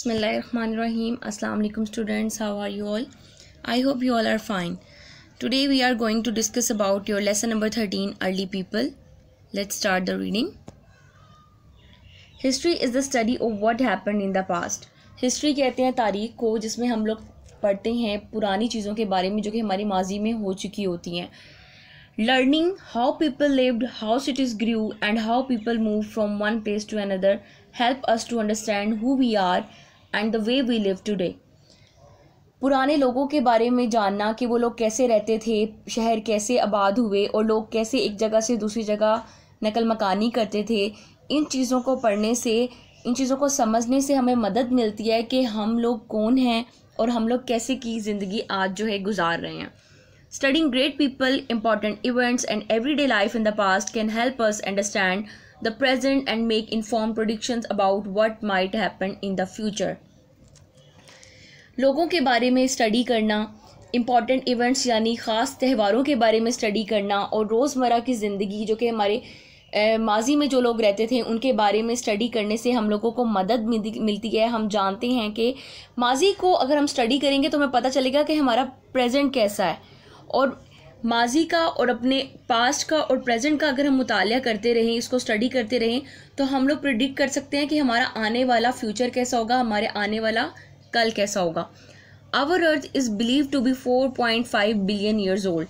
बसमिलीम अल्लाम students how are you all I hope you all are fine today we are going to discuss about your lesson number thirteen early people let's start the reading history is the study of what happen in the past history कहते हैं तारीख को जिसमें हम लोग पढ़ते हैं पुरानी चीज़ों के बारे में जो कि हमारी माजी में हो चुकी होती हैं learning how people lived how cities grew and how people move from one place to another help us to understand who we are and the way we live today पुराने लोगों के बारे में जानना कि वो लोग कैसे रहते थे शहर कैसे आबाद हुए और लोग कैसे एक जगह से दूसरी जगह नकल मकानी करते थे इन चीज़ों को पढ़ने से इन चीज़ों को समझने से हमें मदद मिलती है कि हम लोग कौन हैं और हम लोग कैसे की ज़िंदगी आज जो है गुजार रहे हैं Studying great people, important events, and everyday life in the past can help us understand the present and make informed predictions about what might happen in the future. लोगों के बारे में स्टडी करना इम्पॉर्टेंट इवेंट्स यानी ख़ास त्यौहारों के बारे में स्टडी करना और रोज़मर्रा की ज़िंदगी जो कि हमारे माजी में जो लोग रहते थे उनके बारे में स्टडी करने से हम लोगों को मदद मिलती है हम जानते हैं कि माजी को अगर हम स्टडी करेंगे तो हमें पता चलेगा कि हमारा प्रेजेंट कैसा है और माजी का और अपने पास्ट का और प्रेजेंट का अगर हम मुताल करते रहें इसको स्टडी करते रहें तो हम लोग प्रिडिक्ट कर सकते हैं कि हमारा आने वाला फ्यूचर कैसा होगा हमारे आने वाला कल कैसा होगा our earth is believe to be four point five billion years old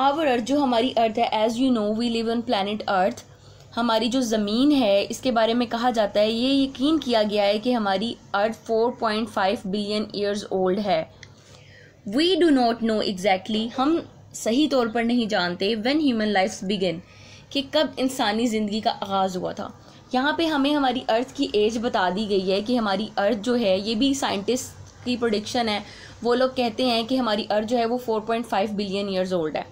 our earth जो हमारी अर्थ है as you know we live on planet earth हमारी जो ज़मीन है इसके बारे में कहा जाता है ये यकीन किया गया है कि हमारी अर्थ 4.5 बिलियन ईयर्स ओल्ड है we do not know exactly हम सही तौर पर नहीं जानते वन ह्यूमन लाइफ बिगिन कि कब इंसानी ज़िंदगी का आगाज़ हुआ था यहाँ पे हमें हमारी अर्थ की एज बता दी गई है कि हमारी अर्थ जो है ये भी साइंटिस्ट की प्रोडिक्शन है वो लोग कहते हैं कि हमारी अर्थ जो है वो 4.5 बिलियन ईयर्स ओल्ड है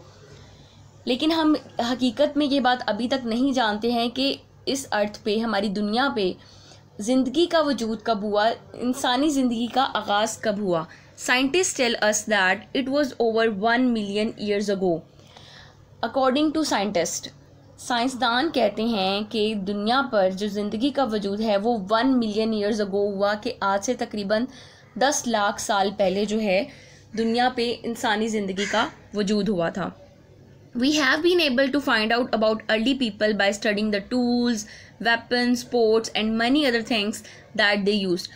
लेकिन हम हकीकत में ये बात अभी तक नहीं जानते हैं कि इस अर्थ पे हमारी दुनिया पे ज़िंदगी का वजूद कब हुआ इंसानी ज़िंदगी का आगाज़ कब हुआ Scientists tell us that it was over 1 million years ago. According to scientists, साइंसदान कहते हैं कि दुनिया पर जो ज़िंदगी का वजूद है वो वन मिलियन ईयर्स अगो हुआ कि आज से तकरीबन दस लाख साल पहले जो है दुनिया पे इंसानी ज़िंदगी का वजूद हुआ था we have been able to find out about early people by studying the tools weapon pots and many other things that they use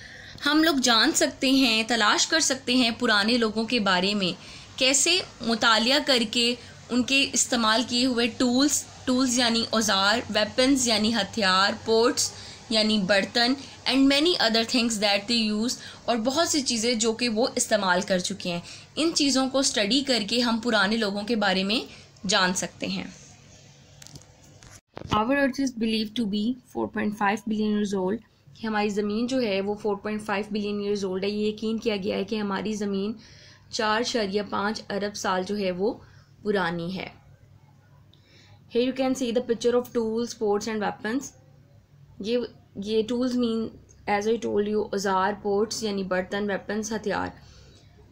हम लोग जान सकते हैं तलाश कर सकते हैं पुराने लोगों के बारे में कैसे मुताल करके उनके इस्तेमाल किए हुए टूल्स टूल्स यानी औजार वेपन्स यानी हथियार पोर्ट्स यानी बर्तन and many other things that they use और बहुत सी चीज़ें जो कि वो इस्तेमाल कर चुके हैं इन चीज़ों को स्टडी करके हम पुराने लोगों के बारे में जान सकते हैं our earth is believe to be 4.5 billion years old कि हमारी ज़मीन जो है वो four point five billion years old है ये यकीन किया गया है कि हमारी ज़मीन चार शरिया पाँच अरब साल जो है वो पुरानी है hey you can see the of tools pots and weapons ये ये tools mean as I told you औजार पोर्ट्स यानी बर्तन वेपन्स हथियार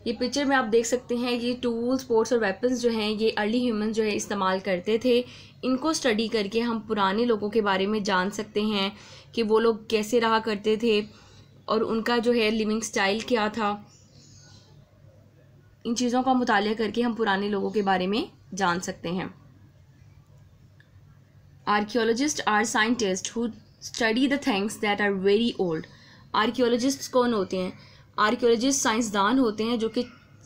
ये पिक्चर में आप देख सकते हैं ये टूल्स स्पोर्ट्स और वेपन्स जो हैं ये अर्ली ह्यूमन जो है इस्तेमाल करते थे इनको स्टडी करके हम पुराने लोगों के बारे में जान सकते हैं कि वो लोग कैसे रहा करते थे और उनका जो है लिविंग स्टाइल क्या था इन चीज़ों का मुताल करके हम पुराने लोगों के बारे में जान सकते हैं archaeologist are scientist who study the things that are very old archaeologists कौन होते हैं आर्क्योलॉजिस्ट साइंसदान होते हैं जो कि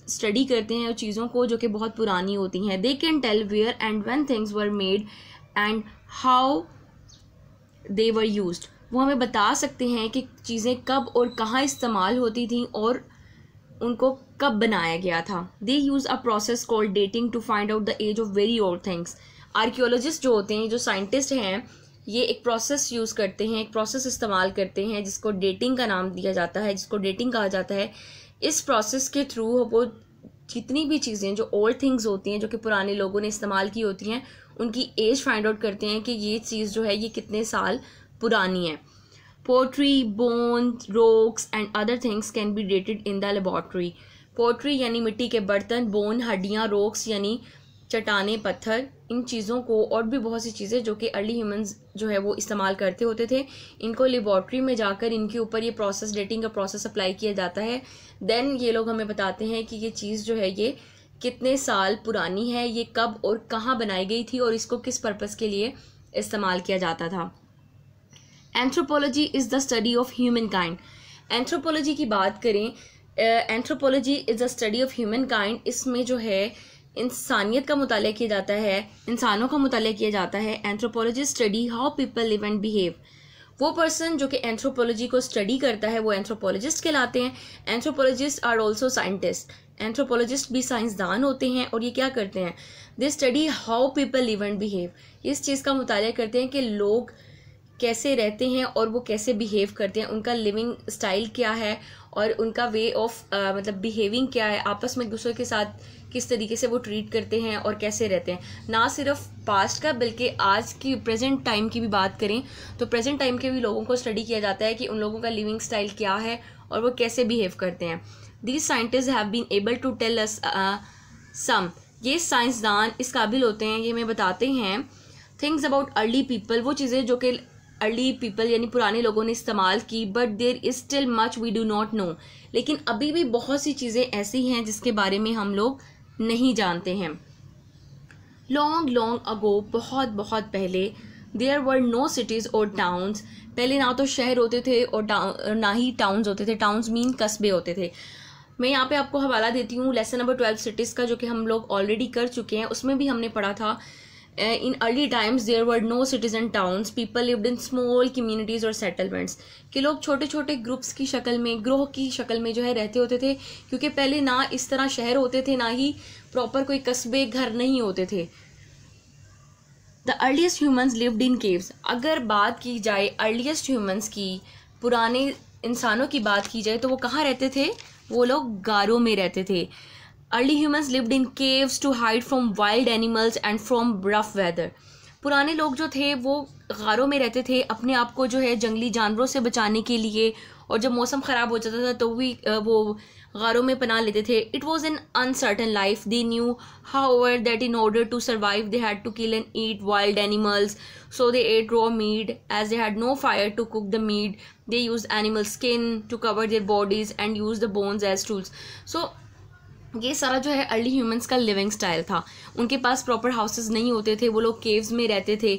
स्टडी करते हैं चीज़ों को जो कि बहुत पुरानी होती हैं they can tell where and when things were made and how they were use वो हमें बता सकते हैं कि चीज़ें कब और कहाँ इस्तेमाल होती थी और उनको कब बनाया गया था they use a process called dating to find out the age of very old things archaeologist जो होते हैं जो साइंटिस्ट हैं ये एक प्रोसेस यूज़ करते हैं एक प्रोसेस इस्तेमाल करते हैं जिसको डेटिंग का नाम दिया जाता है जिसको डेटिंग कहा जाता है इस प्रोसेस के थ्रू वो जितनी भी चीज़ें जो ओल्ड थिंग्स होती हैं जो कि पुराने लोगों ने इस्तेमाल की होती हैं उनकी एज फाइंड आउट करते हैं कि ये चीज़ जो है ये कितने साल पुरानी है pottery bone rocks and other things can be dated in the laboratory pottery यानी मिट्टी के बर्तन बोन हड्डियाँ रोक्स यानी चटाने पत्थर इन चीज़ों को और भी बहुत सी चीज़ें जो कि अर्ली ह्यूमंस जो है वो इस्तेमाल करते होते थे इनको लेबॉर्ट्री में जाकर इनके ऊपर ये प्रोसेस डेटिंग का प्रोसेस अप्लाई किया जाता है देन ये लोग हमें बताते हैं कि ये चीज़ जो है ये कितने साल पुरानी है ये कब और कहाँ बनाई गई थी और इसको किस पर्पज़ के लिए इस्तेमाल किया जाता था anthropology is the study of human kind anthropology की बात करें anthropology is the study of human kind इसमें जो है इंसानियत का मुताल किया जाता है इंसानों का मुताल किया जाता है anthropology study how people live and behave वो पर्सन जो कि एंथ्रोपोलॉजी को स्टडी करता है वो एंथ्रोपोलॉजिस्ट कहलाते हैं anthropologist are also scientist anthropologist भी साइंसदान होते हैं और ये क्या करते हैं they study how people live and behave इस चीज़ का मुताल करते हैं कि लोग कैसे रहते हैं और वो कैसे बिहेव करते हैं उनका लिविंग स्टाइल क्या है और उनका वे ऑफ uh, मतलब बिहेविंग क्या है आपस में एक दूसरे के साथ किस तरीके से वो ट्रीट करते हैं और कैसे रहते हैं ना सिर्फ पास्ट का बल्कि आज की प्रेजेंट टाइम की भी बात करें तो प्रेजेंट टाइम के भी लोगों को स्टडी किया जाता है कि उन लोगों का लिविंग स्टाइल क्या है और वो कैसे बिहेव करते हैं these scientist have been able to tell us some ये साइंसदान इस काबिल होते हैं ये हमें बताते हैं थिंग्स अबाउट अर्ली पीपल वो चीज़ें जो कि अर्ली पीपल यानी पुराने लोगों ने इस्तेमाल की but there is still much we do not know लेकिन अभी भी बहुत सी चीज़ें ऐसी हैं जिसके बारे में हम लोग नहीं जानते हैं लॉन्ग लॉन्ग अगो बहुत बहुत पहले देयर वर नो सिटीज़ और टाउन्स पहले ना तो शहर होते थे और ना ही टाउन्स होते थे टाउन्स मीन कस्बे होते थे मैं यहाँ पे आपको हवाला देती हूँ लेसन नंबर ट्वेल्व सिटीज़ का जो कि हम लोग ऑलरेडी कर चुके हैं उसमें भी हमने पढ़ा था Eh, in early times there were no citizen towns people lived in small communities or settlements कि लोग छोटे छोटे ग्रुप्स की शक्ल में ग्रोह की शक्ल में जो है रहते होते थे क्योंकि पहले ना इस तरह शहर होते थे ना ही प्रॉपर कोई कस्बे घर नहीं होते थे the earliest humans lived in caves अगर बात की जाए अर्लीस्ट ह्यूमन्स की पुराने इंसानों की बात की जाए तो वो कहाँ रहते थे वो लोग गारों में रहते थे early humans lived in caves to hide from wild animals and from rough weather पुराने लोग जो थे वो गारों में रहते थे अपने आप को जो है जंगली जानवरों से बचाने के लिए और जब मौसम ख़राब हो जाता था तो भी वो गारों में पना लेते थे it was an uncertain life they knew how over that in order to survive they had to kill and eat wild animals so they ate raw meat as they had no fire to cook the meat they use animal skin to cover their bodies and use the bones as tools so ये सारा जो है early humans का living style था उनके पास proper houses नहीं होते थे वो लोग केव्स में रहते थे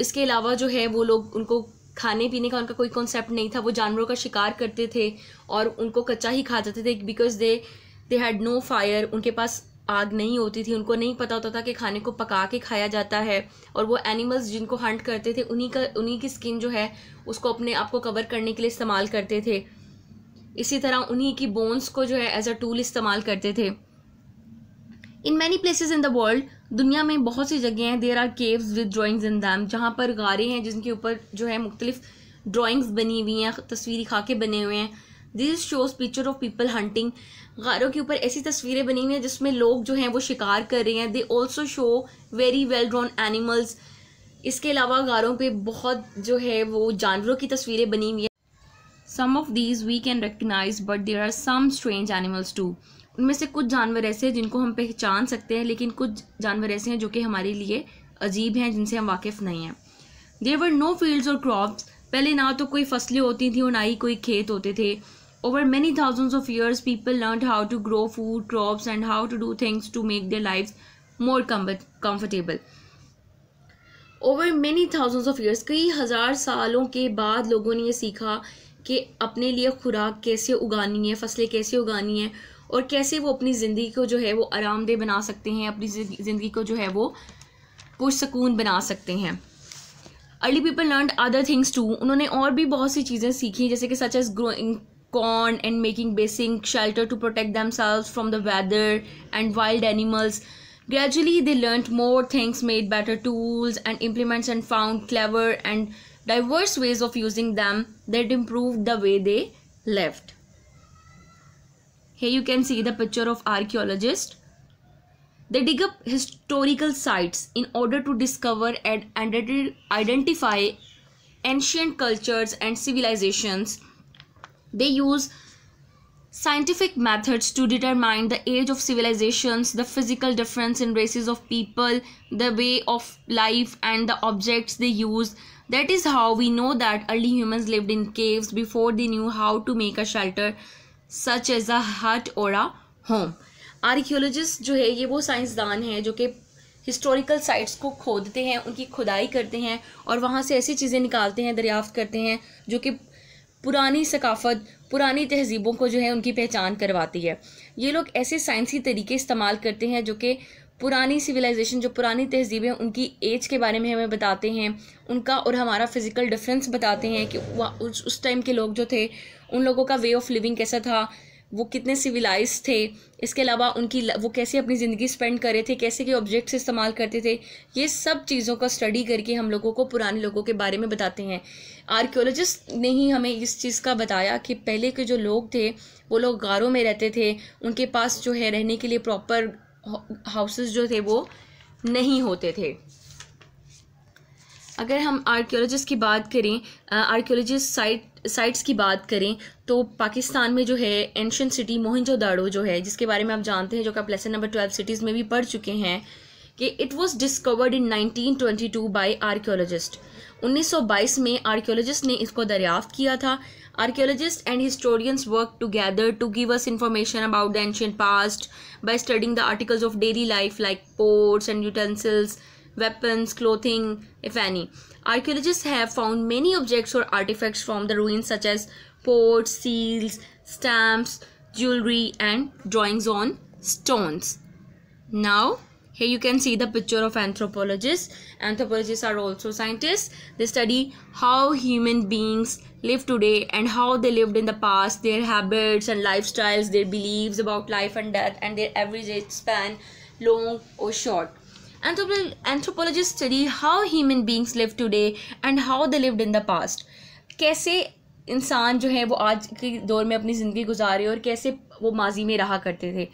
इसके अलावा जो है वो लोग उनको खाने पीने का उनका कोई कॉन्सेप्ट नहीं था वो जानवरों का शिकार करते थे और उनको कच्चा ही खा जाते थे because they they had no fire उनके पास आग नहीं होती थी उनको नहीं पता होता था कि खाने को पका के खाया जाता है और वो एनिमल्स जिनको हंट करते थे उन्हीं का उन्हीं की स्किन जो है उसको अपने आप को कवर करने के लिए इस्तेमाल करते थे इसी तरह उन्हीं की बोन्स को जो है एज अ टूल इस्तेमाल करते थे in many places in the world दुनिया में बहुत सी जगह हैं there are caves with drawings in them जहाँ पर गारे हैं जिनके ऊपर जो है मुख्तलिफ ड्राइंग्स बनी हुई हैं तस्वीरी खाके बने हुए हैं this shows picture of people hunting गारों के ऊपर ऐसी तस्वीरें बनी हुई हैं जिसमें लोग जो हैं वो शिकार कर रहे हैं they also show very well drawn animals इसके अलावा गारों पर बहुत जो है वो जानवरों की तस्वीरें बनी हुई हैं some of these we can recognise but there are some strange animals too उनमें से कुछ जानवर ऐसे हैं जिनको हम पहचान सकते हैं लेकिन कुछ जानवर ऐसे हैं जो कि हमारे लिए अजीब हैं जिनसे हम वाकिफ़ नहीं हैं देर वर नो फील्ड्स और क्रॉप्स पहले ना तो कोई फसलें होती थी और ना ही कोई खेत होते थे over many thousands of years people learn how to grow food crops and how to do things to make their life more come comfortable over many thousand of years कई हज़ार सालों के बाद लोगों ने ये सीखा कि अपने लिए खुराक कैसे उगानी है फसलें कैसे उगानी है और कैसे वो अपनी ज़िंदगी को जो है वो आरामदेह बना सकते हैं अपनी ज़िंदगी को जो है वो पुरसकून बना सकते हैं early people learn other things too उन्होंने और भी बहुत सी चीज़ें सीखी जैसे कि such as growing corn and making basic shelter to protect themselves from the weather and wild animals gradually they learn more things made better tools and implements and found clever and diverse ways of using them that improved the way they lived. Here you can see the picture of archaeologists. They dig up historical sites in order to discover and identify ancient cultures and civilizations. They use scientific methods to determine the age of civilizations, the physical difference in races of people, the way of life and the objects they use, That is how we know that early humans lived in caves before they knew how to make a shelter such as a hut or a home. Archaeologist जो है ये वो साइंसदान हैं जो कि historical sites को खोदते हैं उनकी खुदाई करते हैं और वहाँ से ऐसी चीज़ें निकालते हैं दरियाफ्त करते हैं जो कि पुरानी सकाफत पुरानी तहजीबों को जो है उनकी पहचान करवाती है ये लोग ऐसे साइंसी तरीके इस्तेमाल करते हैं जो कि पुरानी सिविलाइजेशन जो पुरानी तहजीबें उनकी एज के बारे में हमें बताते हैं उनका और हमारा फिज़िकल डिफरेंस बताते हैं कि उस उस टाइम के लोग जो थे उन लोगों का वे ऑफ़ लिविंग कैसा था वो कितने सिविलाइज थे इसके अलावा उनकी वो कैसे अपनी ज़िंदगी स्पेंड कर रहे थे कैसे के ऑब्जेक्ट्स इस्तेमाल करते थे ये सब चीज़ों का स्टडी करके हम लोगों को पुराने लोगों के बारे में बताते हैं आर्कियोलॉजिस्ट ने ही हमें इस चीज़ का बताया कि पहले के जो लोग थे वो लोग गारों में रहते थे उनके पास जो है रहने के लिए प्रॉपर हाउसेस जो थे वो नहीं होते थे अगर हम आर्कियोलॉजिस्ट की बात करें आर्कियोलॉजिस्ट साइट साइट्स की बात करें तो पाकिस्तान में जो है एंशंट सिटी मोहनजोदाड़ो जो है जिसके बारे में आप जानते हैं जो कि आप लेसन नंबर ट्वेल्व सिटीज़ में भी पढ़ चुके हैं कि it was discovered in 1922 by archaeologist 1922 में आर्कियोलॉजिस्ट ने इसको दरियाफ्त किया था archaeologist and historians work together to give us information about the ancient past by studying the articles of daily life like pots and utensils weapons clothing if any archaeologist have found many objects और artefacts from the ruin such as pots seals stamps jewellery and drawings on stones now Here you can see the picture of anthropologists. Anthropologists are also scientists. They study how human beings live today and how they lived in the past, their habits and lifestyles, their beliefs about life and death, and their average age span, long or short. Anthrop anthropologists study how human beings live today and how they lived in the past. kaise इंसान जो है वो आज के दौर में अपनी ज़िंदगी गुजारे और कैसे वो माजी में रहा करते थे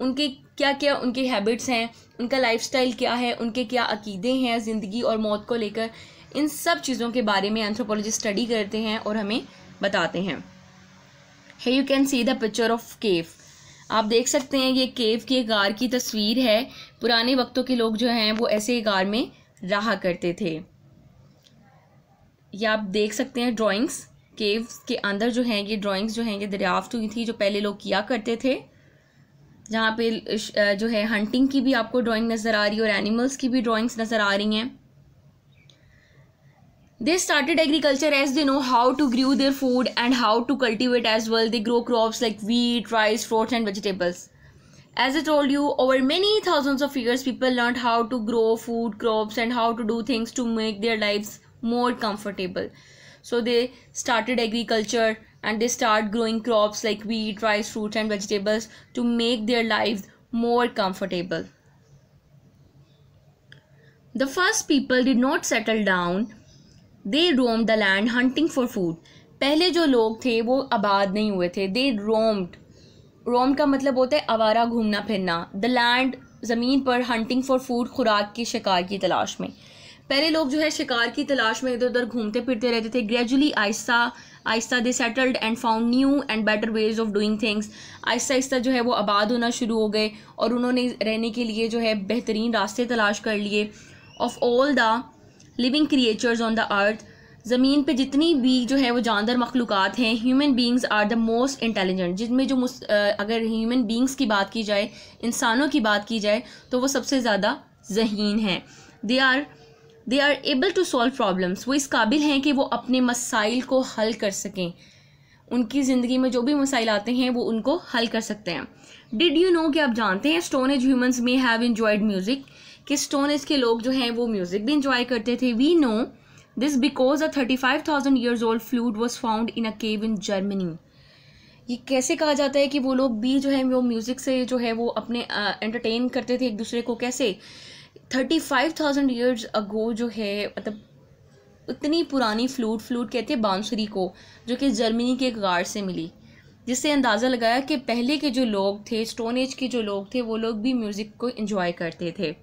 उनके क्या क्या उनके हैबिट्स हैं उनका लाइफ क्या है उनके क्या अकीदे हैं ज़िंदगी और मौत को लेकर इन सब चीज़ों के बारे में एंथ्रोपोलॉजिस्ट स्टडी करते हैं और हमें बताते हैं hey you can see the picture of cave आप देख सकते हैं ये केव की गार की तस्वीर है पुराने वक्तों के लोग जो हैं वो ऐसे गार में रहा करते थे ये आप देख सकते हैं ड्राइंग्स केव्स के अंदर जो हैं ये ड्राइंग्स जो हैं ये दरियाफ्त हुई थी जो पहले लोग किया करते थे जहाँ पे जो है हंटिंग की भी आपको ड्राइंग नज़र आ रही है और एनिमल्स की भी ड्राइंग्स नज़र आ रही हैं they started agriculture as they know how to grow their food and how to cultivate as well they grow crops like wheat rice fruits and vegetables as I told you over many thousands of years people learn how to grow food crops and how to do things to make their life more comfortable so they started agriculture and they start growing crops like wheat, rice, fruits, and vegetables to make their lives more comfortable. The first people did not settle down, they roamed the land hunting for food. पहले जो लोग थे वो आबाद नहीं हुए थे दे roamed रोम का मतलब होता है आवारा घूमना फिरना द लैंड ज़मीन पर हंटिंग फॉर फूड खुराक की शिकार की तलाश में पहले लोग जो है शिकार की तलाश में इधर उधर घूमते फिरते रहते थे ग्रेजुअली आहिस्ता आहिस्ता they settled and found new and better ways of doing things आहिस्ता आहिस्ता जो है वो आबाद होना शुरू हो गए और उन्होंने रहने के लिए जो है बेहतरीन रास्ते तलाश कर लिए of all the living creatures on the earth ज़मीन पे जितनी भी जो है वो जानदार मखलूक हैं human beings are the most intelligent जिनमें जो मुस, अगर ह्यूमन बींग्स की बात की जाए इंसानों की बात की जाए तो वो सबसे ज़्यादा जहीन हैं they are they are able to solve problems वो इस काबिल हैं कि वो अपने मसाइल को हल कर सकें उनकी ज़िंदगी में जो भी मसाइल आते हैं वो उनको हल कर सकते हैं डिड यू नो कि आप जानते हैं stone age humans may have enjoyed music कि स्टोन एज के लोग जो हैं वो म्यूज़िक भी इंजॉय करते थे we know this because a thirty five thousand years old flute was found in a cave in Germany ये कैसे कहा जाता है कि वो लोग भी जो है वो म्यूज़िक से जो है वो अपने एंटरटेन uh, करते थे एक दूसरे को कैसे thirty five thousand years ago जो है मतलब इतनी पुरानी फ्लूट फ्लूट कहते हैं बांसुरी को जो कि जर्मनी के एक गार्ड से मिली जिससे अंदाज़ा लगाया कि पहले के जो लोग थे स्टोन एज के जो लोग थे वो लोग भी म्यूज़िक को इन्जॉय करते थे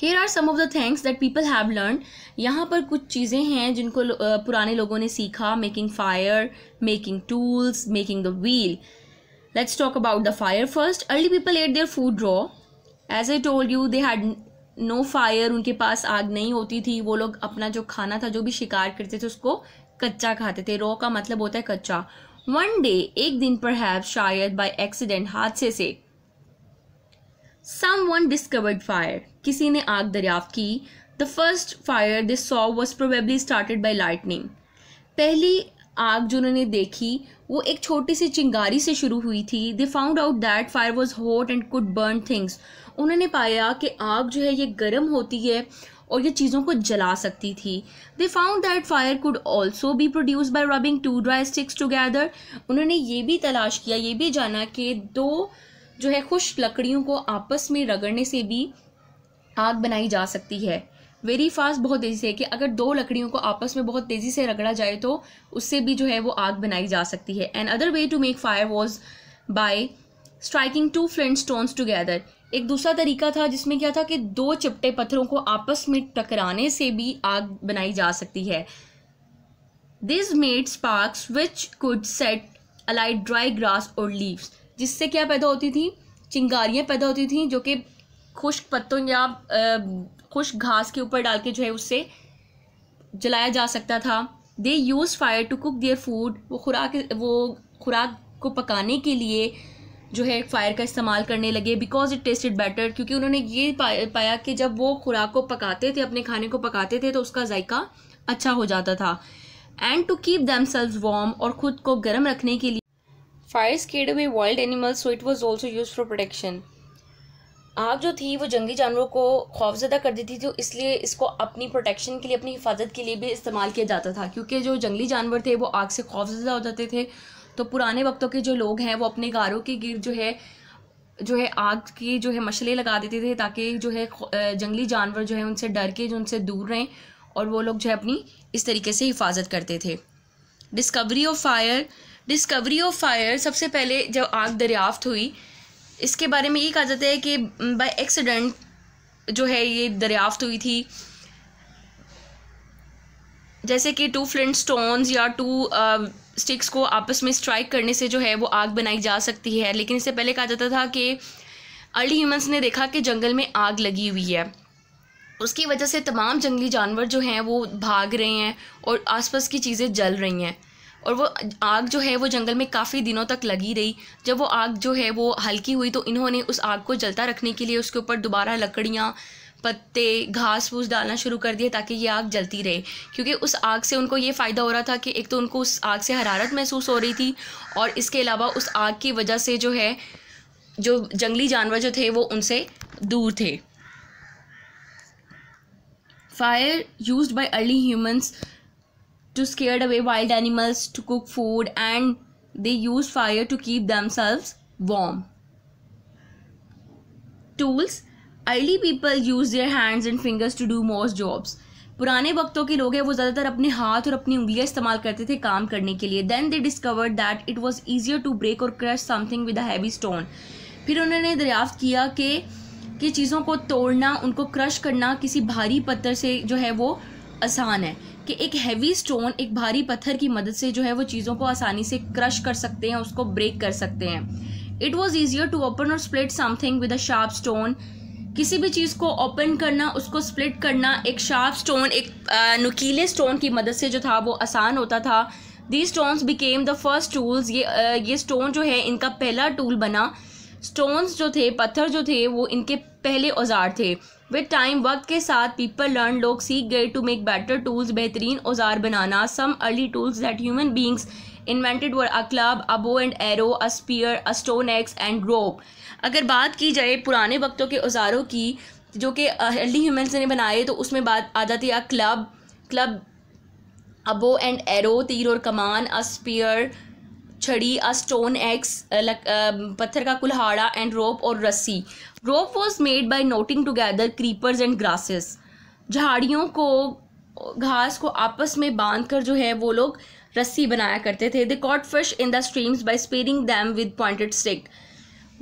here are some of the things that people have learn यहाँ पर कुछ चीज़ें हैं जिनको पुराने लोगों ने सीखा making fire making tools making the wheel let's talk about the fire first early people ate their food raw as I told you they had no fire उनके पास आग नहीं होती थी वो लोग अपना जो खाना था जो भी शिकार करते थे उसको कच्चा खाते थे रॉ का मतलब होता है कच्चा वन डे एक दिन पर हैव शायद बाय एक्सीडेंट हादसे से सम वन डिस्कवर्ड फायर किसी ने आग दरियाफ्त की the first fire this saw was probably started by lightning पहली आग जो उन्होंने देखी वो एक छोटी सी चिंगारी से शुरू हुई थी they found out that fire was hot and could burn things उन्होंने पाया कि आग जो है ये गर्म होती है और ये चीज़ों को जला सकती थी they found that fire could also भी produce by rubbing two dry sticks together उन्होंने ये भी तलाश किया ये भी जाना कि दो जो है खुश लकड़ियों को आपस में रगड़ने से भी आग बनाई जा सकती है वेरी फास्ट बहुत तेज़ी से कि अगर दो लकड़ियों को आपस में बहुत तेज़ी से रगड़ा जाए तो उससे भी जो है वो आग बनाई जा सकती है and other way to make fire was by striking two flint stones together एक दूसरा तरीका था जिसमें क्या था कि दो चिपटे पत्थरों को आपस में टकराने से भी आग बनाई जा सकती है this made sparks which could set alight dry grass और लीव्स जिससे क्या पैदा होती थी चिंगारियाँ पैदा होती थी जो कि खुश्क पत्तों या खुश्क घास के ऊपर डाल के जो है उससे जलाया जा सकता था they use fire to cook their food वो खुराक वो खुराक को पकाने के लिए जो है फायर का इस्तेमाल करने लगे बिकॉज इट टेस्टेड बेटर क्योंकि उन्होंने ये पाया कि जब वो खुराक को पकाते थे अपने खाने को पकाते थे तो उसका जायका अच्छा हो जाता था and to keep themselves warm और ख़ुद को गर्म रखने के लिए fire scared away wild animals so it was also use for protection आग जो थी वो जंगली जानवरों को खौफजदा कर देती थी तो इसलिए इसको अपनी प्रोटेक्शन के लिए अपनी हिफाजत के लिए भी इस्तेमाल किया जाता था क्योंकि जो जंगली जानवर थे वो आग से खौफजदा हो जाते थे तो पुराने वक्तों के जो लोग हैं वो अपने गारों के गिर जो है जो है आग की जो है मछले लगा देते थे ताकि जो है जंगली जानवर जो है उनसे डर के जो उनसे दूर रहें और वो लोग जो है अपनी इस तरीके से हिफाजत करते थे discovery of fire discovery of fire सबसे पहले जब आग दरियाफ्त हुई इसके बारे में ये कहा जाता है कि बाय एक्सीडेंट जो है ये दरियाफ्त हुई थी जैसे कि टू फ्लिंट स्टोन्स या टू स्टिक्स को आपस में स्ट्राइक करने से जो है वो आग बनाई जा सकती है लेकिन इससे पहले कहा जाता था कि अर्ली ह्यूमंस ने देखा कि जंगल में आग लगी हुई है उसकी वजह से तमाम जंगली जानवर जो हैं वो भाग रहे हैं और आसपास की चीज़ें जल रही हैं और वो आग जो है वो जंगल में काफ़ी दिनों तक लगी रही जब वो आग जो है वो हल्की हुई तो इन्होंने उस आग को जलता रखने के लिए उसके ऊपर दोबारा लकड़ियाँ पत्ते घास फूस डालना शुरू कर दिए ताकि ये आग जलती रहे क्योंकि उस आग से उनको ये फ़ायदा हो रहा था कि एक तो उनको उस आग से हरारत महसूस हो रही थी और इसके अलावा उस आग की वजह से जो है जो जंगली जानवर जो थे वो उनसे दूर थे fire use by early humans to scare away wild animals to cook food and they use fire to keep themselves warm tools early people use their hands and fingers to do most jobs पुराने वक्तों के लोग हैं वो ज़्यादातर अपने हाथ और अपनी उंगलियाँ इस्तेमाल करते थे काम करने के लिए then they discover that it was easier to break और crush something with a heavy stone फिर उन्होंने दरियाफ्त किया कि कि चीज़ों को तोड़ना उनको क्रश करना किसी भारी पत्थर से जो है वो आसान है कि एक हैवी स्टोन एक भारी पत्थर की मदद से जो है वो चीज़ों को आसानी से क्रश कर सकते हैं उसको ब्रेक कर सकते हैं it was easier to open और split something with a sharp stone किसी भी चीज़ को ओपन करना उसको स्प्लिट करना एक शार्प स्टोन एक नुकीले स्टोन की मदद से जो था वो आसान होता था the stones became the first tools ये ये स्टोन जो है इनका पहला टूल बना स्टोन्स जो थे पत्थर जो थे वो इनके पहले औजार थे विद टाइम वक्त के साथ पीपल लर्न लोग सीख गए टू मेक बेटर टूल्स बेहतरीन औजार बनाना some early tools that human beings invented were a club a bow and arrow a spear a stone axe and rope अगर बात की जाए पुराने वक्तों के औजारों की जो कि अर्ली ह्यूमन्स ने बनाए तो उसमें बात आ जाती है club club a bow and arrow तीर और कमान अ स्पीयर छड़ी अ स्टोन एक्स पत्थर का कुल्हाड़ा एंड रोप और रस्सी rope was made by knotting together creepers and grasses झाड़ियों को घास को आपस में बांध कर जो है वो लोग रस्सी बनाया करते थे they caught fish in the streams by spearing them with pointed stick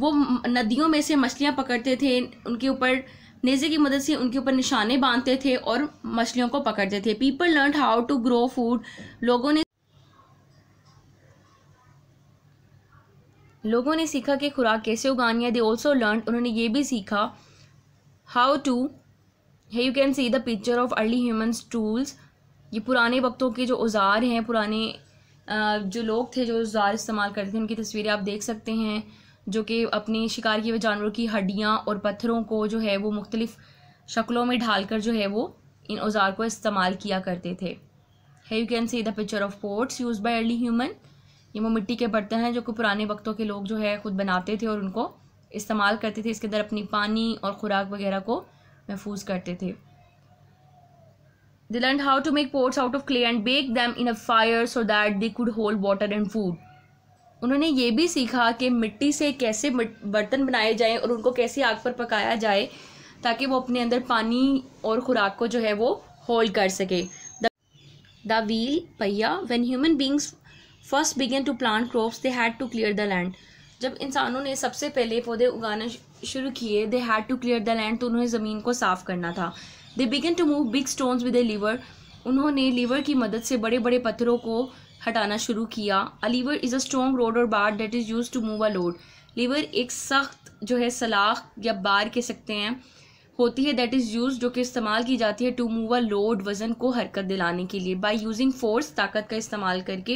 वो नदियों में से मछलियाँ पकड़ते थे उनके ऊपर नेज़े की मदद से उनके ऊपर निशाने बांधते थे और मछलियों को पकड़ते थे people learn how to grow food लोगों ने लोगों ने सीखा कि खुराक कैसे उगानी है दे ऑल्सो लर्न उन्होंने ये भी सीखा हाउ टू है you can see the picture of early human tools ये पुराने वक्तों के जो औज़ार हैं पुराने जो लोग थे जो औज़ार इस्तेमाल करते थे उनकी तस्वीरें आप देख सकते हैं जो कि अपने शिकार किए हुए जानवरों की हड्डियाँ और पत्थरों को जो है वो मुख्तलिफ़ शक्लों में ढाल कर जो है वो इन औजार को इस्तेमाल किया करते थे है you can see the picture of pots use by early human ये वो मिट्टी के बर्तन हैं जो कि पुराने वक्तों के लोग जो है खुद बनाते थे और उनको इस्तेमाल करते थे इसके अंदर अपनी पानी और ख़ुराक वगैरह को महफूज करते थे they learn how to make pots out of clay and bake them in a fire so that they could hold water and food उन्होंने ये भी सीखा कि मिट्टी से कैसे बर्तन बनाए जाएं और उनको कैसे आग पर पकाया जाए ताकि वो अपने अंदर पानी और ख़ुराक को जो है वो होल्ड कर सके द व्हील पहिया when human beings first began to plant crops they had to clear the land जब इंसानों ने सबसे पहले पौधे उगाना शुरू किए they had to clear the land तो उन्होंने ज़मीन को साफ़ करना था they began to move big stones with a lever उन्होंने लीवर की मदद से बड़े बड़े पत्थरों को हटाना शुरू किया a lever is a strong rod or bar that is use to move a load lever एक सख्त जो है सलाख या बार कह सकते हैं होती है दैट इज़ यूज जो कि इस्तेमाल की जाती है टू मूव अ लोड वज़न को हरकत दिलाने के लिए बाई यूजिंग फोर्स ताकत का इस्तेमाल करके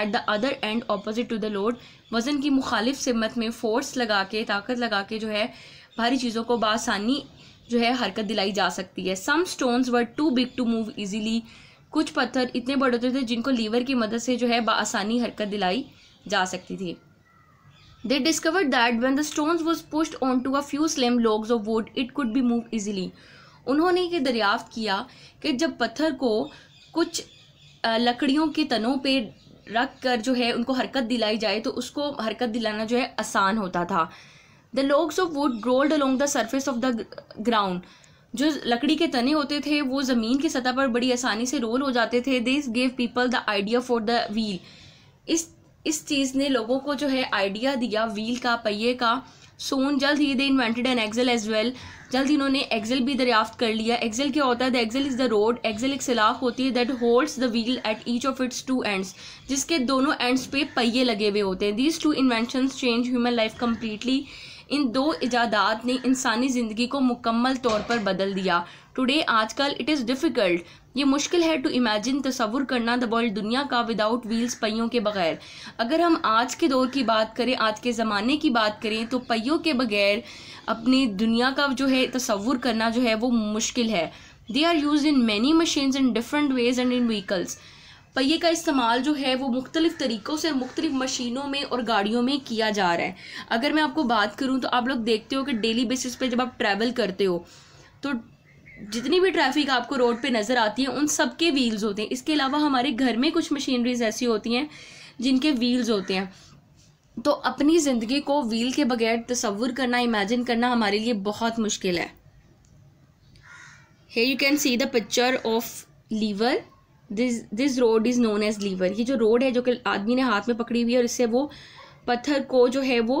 at the other end opposite to the load वज़न की मुखालिफ सिमत में फोर्स लगा के ताकत लगा के जो है भारी चीज़ों को बासानी जो है हरकत दिलाई जा सकती है some stones were too big to move easily कुछ पत्थर इतने बड़े होते थे जिनको लीवर की मदद से जो है आसानी हरकत दिलाई जा सकती थी they that that the stone was was on to a few slim logs of wood it could be move easily उन्होंने ये दरियाफ्त किया कि जब पत्थर को कुछ लकड़ियों के तनों पे रख कर जो है उनको हरकत दिलाई जाए तो उसको हरकत दिलाना जो है आसान होता था the logs of wood rolled along the surface of the ground जो लकड़ी के तने होते थे वो ज़मीन की सतह पर बड़ी आसानी से रोल हो जाते थे this gave people the idea for the wheel इस इस चीज़ ने लोगों को जो है आइडिया दिया व्हील का पहिए का सोन जल्द ही they invented an axle as well जल्द इन्होंने एक्सेल भी दरियाफ्त कर लिया एक्सेल क्या होता है the axle is the rod axle एक सिलाख होती है that holds the wheel at each of its two ends जिसके दोनों एंड्स पे पहिए लगे हुए होते हैं these two invention change human life completely इन दो इजादात ने इंसानी ज़िंदगी को मुकम्मल तौर पर बदल दिया टुडे आजकल इट इज़ डिफ़िकल्ट ये मुश्किल है टू इमेजिन तस्वुर करना वर्ल्ड दुनिया का विदाउट व्हील्स पहियों के बगैर अगर हम आज के दौर की बात करें आज के ज़माने की बात करें तो पहियों के बगैर अपनी दुनिया का जो है तस्वुर करना जो है वो मुश्किल है they are use in many machines in different ways and in vehicles पहिए का इस्तेमाल जो है वो मुख्तलिफ तरीक़ों से मुख्तलिफ मशीनों में और गाड़ियों में किया जा रहा है अगर मैं आपको बात करूँ तो आप लोग देखते हो कि डेली बेसिस पर जब आप ट्रैवल करते हो तो जितनी भी ट्रैफिक आपको रोड पर नज़र आती है उन सब के व्हील्स होते हैं इसके अलावा हमारे घर में कुछ मशीनरीज ऐसी होती हैं जिनके व्हील्स होते हैं तो अपनी ज़िंदगी को व्हील के बगैर तस्वुर करना इमेजिन करना हमारे लिए बहुत मुश्किल है hey you can see the picture of lever this this rod is known as lever ये जो रोड है जो कि आदमी ने हाथ में पकड़ी हुई है और इससे वो पत्थर को जो है वो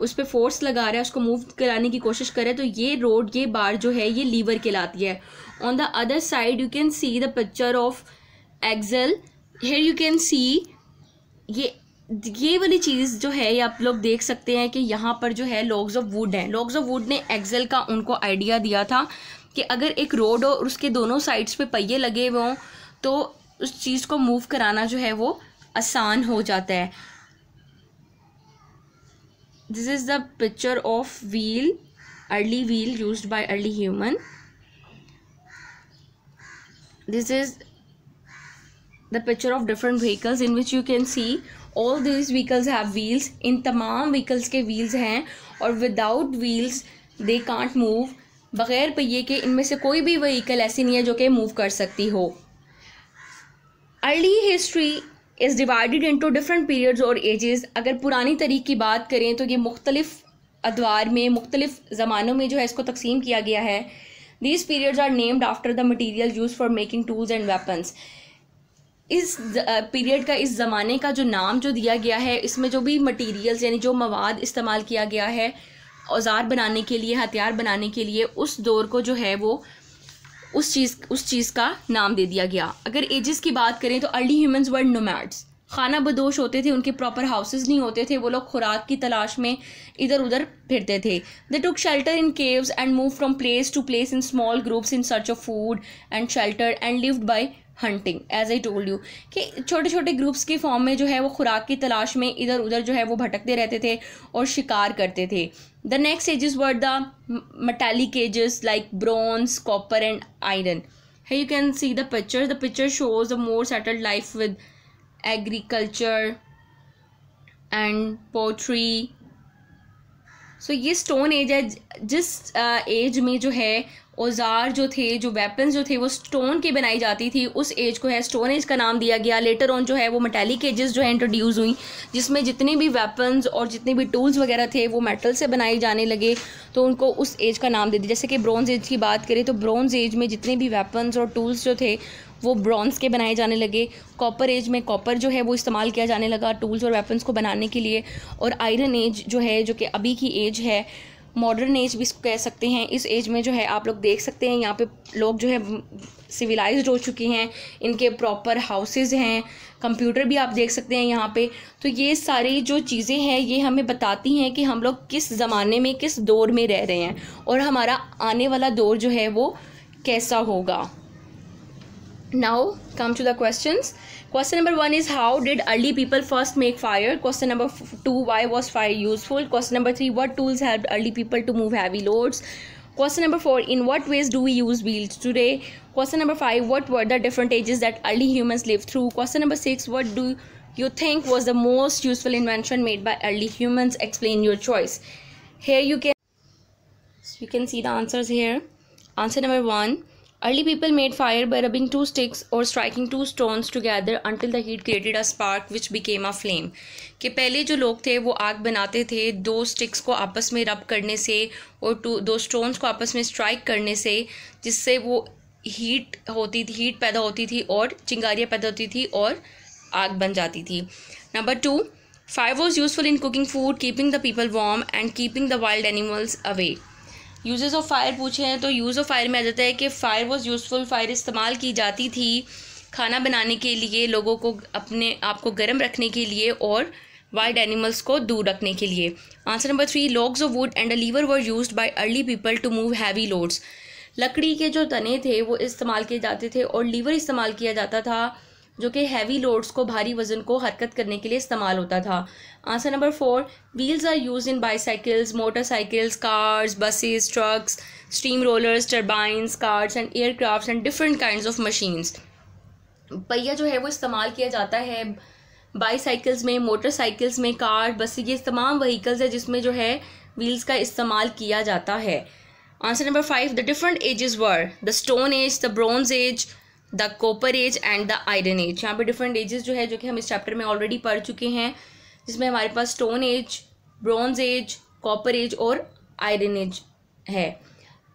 उस पर फोर्स लगा रहा है उसको मूव कराने की कोशिश कर रहा है तो ये रोड ये बार जो है ये लीवर कहलाती है on the other side you can see the picture of axle here you can see ये ये वाली चीज़ जो है ये आप लोग देख सकते हैं कि यहाँ पर जो है लॉग्स ऑफ वुड हैं लॉग्स ऑफ वुड ने एक्सल का उनको आइडिया दिया था कि अगर एक रोड हो और उसके दोनों साइड्स पे पहिए लगे हुए हों तो उस चीज़ को मूव कराना जो है वो आसान हो जाता है this is the picture of wheel early wheel use by early human this is the picture of different vehicles in which you can see all this vehicles have wheels इन तमाम व्हीकल्स के व्हील्स हैं और without wheels they can't move बग़ैर पहिए के इनमें से कोई भी व्हीकल ऐसी नहीं है जो कि मूव कर सकती हो early history is divided into different periods और एजेस अगर पुरानी तरीक़ की बात करें तो ये मुख्तलिफ अदवार में मुख्तलिफ ज़मानों में जो है इसको तकसीम किया गया है these periods are named after the material use for making tools and weapons इस पीरियड का इस ज़माने का जो नाम जो दिया गया है इसमें जो भी मटेरियल्स यानी जो मवाद इस्तेमाल किया गया है औजार बनाने के लिए हथियार बनाने के लिए उस दौर को जो है वो उस चीज़ उस चीज़ का नाम दे दिया गया अगर एजेस की बात करें तो अर्ली ह्यूमंस वर्ड नोमैड्स खाना बदोश होते थे उनके प्रॉपर हाउसेज नहीं होते थे वो लोग खुराक की तलाश में इधर उधर फिरते थे they took shelter in caves and move from place to place in small groups in search of food and shelter and lived by hunting as I told you कि छोटे छोटे ग्रुप्स के फॉर्म में जो है वो खुराक की तलाश में इधर उधर जो है वो भटकते रहते थे और शिकार करते थे the next ages were the metallic ages like bronze copper and iron है you can see the picture the picture shows a more settled life with agriculture and pottery so ये स्टोन एज है जिस as में जो है औजार जो थे जो वेपन्स जो थे वो स्टोन के बनाई जाती थी उस एज को है स्टोन एज का नाम दिया गया लेटर ऑन जो है वो मेटेलिक एजेस जो है इंट्रोड्यूस हुई जिसमें जितने भी वेपन्स और जितने भी टूल्स वगैरह थे वो मेटल से बनाए जाने लगे तो उनको उस एज का नाम दे दिया जैसे कि ब्रॉन्ज एज की बात करें तो ब्रॉन्ज एज में जितने भी वेपन्स और टूल्स जो थे वो ब्रॉन्ज़ के बनाए जाने लगे कॉपर एज में कॉपर जो है वो इस्तेमाल किया जाने लगा टूल्स और वेपन्स को बनाने के लिए और आयरन एज जो है जो कि अभी की एज है मॉडर्न एज भी इसको कह सकते हैं इस एज में जो है आप लोग देख सकते हैं यहाँ पे लोग जो है सिविलाइज्ड हो चुके हैं इनके प्रॉपर हाउसेज हैं कंप्यूटर भी आप देख सकते हैं यहाँ पे तो ये सारी जो चीज़ें हैं ये हमें बताती हैं कि हम लोग किस ज़माने में किस दौर में रह रहे हैं और हमारा आने वाला दौर जो है वो कैसा होगा now come to the questions question number one is how did early people first make fire question number two why was fire useful question number three what tools helped early people to move heavy loads question number four in what ways do we use wheels today question number five what were the different ages that early humans lived through question number six what do you think was the most useful invention made by early humans explain your choice here you can so you can see the answers here answer number one Early people made fire by rubbing two sticks or striking two stones together until the heat created a spark which became a flame. के पहले जो लोग थे वो आग बनाते थे दो स्टिक्स को आपस में रब करने से और टू दो स्टोन्स को आपस में स्ट्राइक करने से जिससे वो हीट होती थी हीट पैदा होती थी और चिंगारियाँ पैदा होती थी और आग बन जाती थी number two fire was useful in cooking food keeping the people warm and keeping the wild animals away uses of fire पूछे हैं तो यूज़ ऑफ फायर में आ जाता है कि फ़ायर वॉज़ यूज़फुल फायर इस्तेमाल की जाती थी खाना बनाने के लिए लोगों को अपने आप को गर्म रखने के लिए और वाइल्ड एनिमल्स को दूर रखने के लिए answer number three logs of wood and a lever were use by early people to move heavy loads लकड़ी के जो तने थे वो इस्तेमाल किए जाते थे और लीवर इस्तेमाल किया जाता था जो कि हैवी लोड्स को भारी वजन को हरकत करने के लिए इस्तेमाल होता था answer number four wheels are use in bicycles motorcycles cars buses trucks steam rollers turbines cars and aircraft and different kind of machines पहिया जो है वो इस्तेमाल किया जाता है बाईसाइकिल्स में मोटरसाइकिल्स में कार बसें ये तमाम वहीकल्स है जिसमें जो है व्हील्स का इस्तेमाल किया जाता है answer number five the different ages were the stone age the bronze age the copper age and the iron age यहाँ पे डिफरेंट एजेस जो है जो कि हम इस चैप्टर में ऑलरेडी पढ़ चुके हैं जिसमें हमारे पास stone age bronze age copper age और आयरन एज है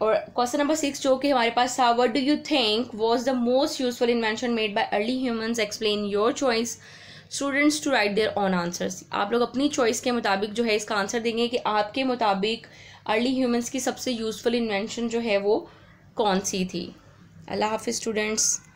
और क्वेश्चन नंबर सिक्स जो कि हमारे पास था what do you think was the most useful invention made by early humans explain your choice students to write their own answers आप लोग अपनी चॉइस के मुताबिक जो है इसका आंसर देंगे कि आपके मुताबिक अर्ली ह्यूमन्स की सबसे यूजफुल इन्वेंशन जो है वो कौन सी थी अल्लाह हाफि स्टूडेंट्स